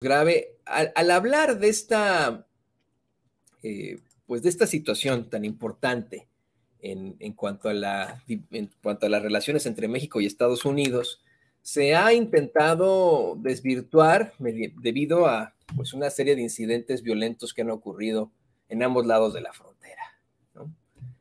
grave. Al, hablar de esta, eh, pues de esta situación tan importante en, cuanto a la, cuanto a las relaciones entre México y Estados Unidos, se ha intentado desvirtuar debido a pues, una serie de incidentes violentos que han ocurrido en ambos lados de la frontera.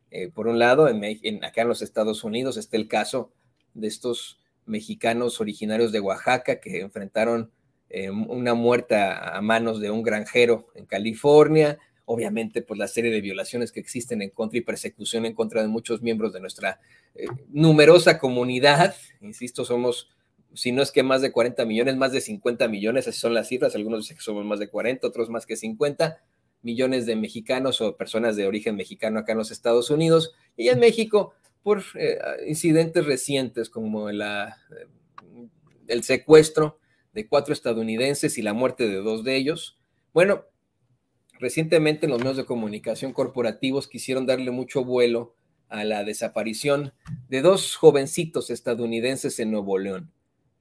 Eh, por un lado, acá en los Estados Unidos está el caso de estos mexicanos originarios de Oaxaca que enfrentaron eh, una muerta a manos de un granjero en California, obviamente por pues, la serie de violaciones que existen en contra y persecución en contra de muchos miembros de nuestra eh, numerosa comunidad, insisto, somos si no es que más de 40 millones, más de 50 millones, esas son las cifras, algunos dicen que somos más de 40, otros más que 50 millones de mexicanos o personas de origen mexicano acá en los Estados Unidos y en México por eh, incidentes recientes como el secuestro de cuatro estadounidenses y la muerte de dos de ellos. Bueno, recientemente los medios de comunicación corporativos quisieron darle mucho vuelo a la desaparición de dos jovencitos estadounidenses en Nuevo León.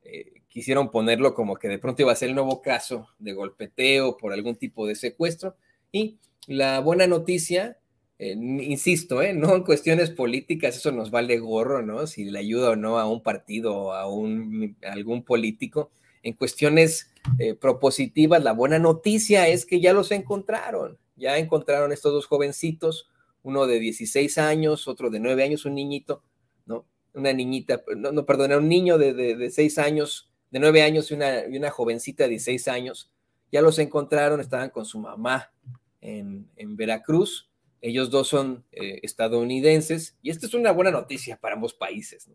Eh, quisieron ponerlo como que de pronto iba a ser el nuevo caso de golpeteo por algún tipo de secuestro. Y la buena noticia insisto, ¿eh? no en cuestiones políticas, eso nos vale gorro, ¿no? Si le ayuda o no a un partido o a, un, algún político. En cuestiones eh, propositivas, la buena noticia es que ya los encontraron. Ya encontraron estos dos jovencitos, uno de 16 años, otro de 9 años, un niñito, ¿no? Una niñita, no, perdona perdón, un niño de, de, 6 años, de 9 años y una, y una jovencita de 16 años. Ya los encontraron, estaban con su mamá en, en Veracruz ellos dos son eh, estadounidenses y esta es una buena noticia para ambos países.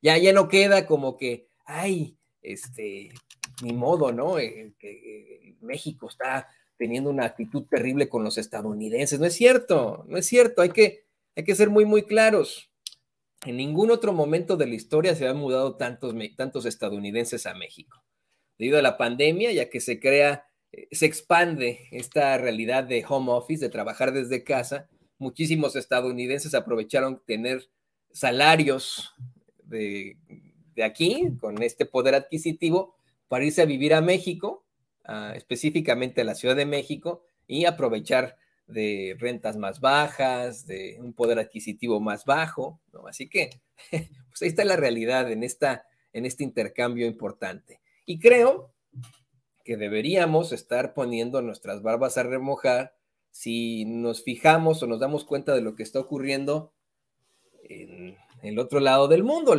Ya, ya no queda como que, ay, este, ni modo, ¿no? Eh, que eh, México está teniendo una actitud terrible con los estadounidenses. No es cierto, no es cierto. Hay que, hay que ser muy, muy claros. En ningún otro momento de la historia se han mudado tantos, tantos estadounidenses a México. Debido a la pandemia, ya que se crea eh, se expande esta realidad de home office, de trabajar desde casa. Muchísimos estadounidenses aprovecharon tener salarios de, aquí, con este poder adquisitivo, para irse a vivir a México, específicamente a la Ciudad de México, y aprovechar de rentas más bajas, de un poder adquisitivo más bajo, Así que, pues ahí está la realidad en, esta, en este intercambio importante. Y creo que deberíamos estar poniendo nuestras barbas a remojar si nos fijamos o nos damos cuenta de lo que está ocurriendo en el otro lado del mundo.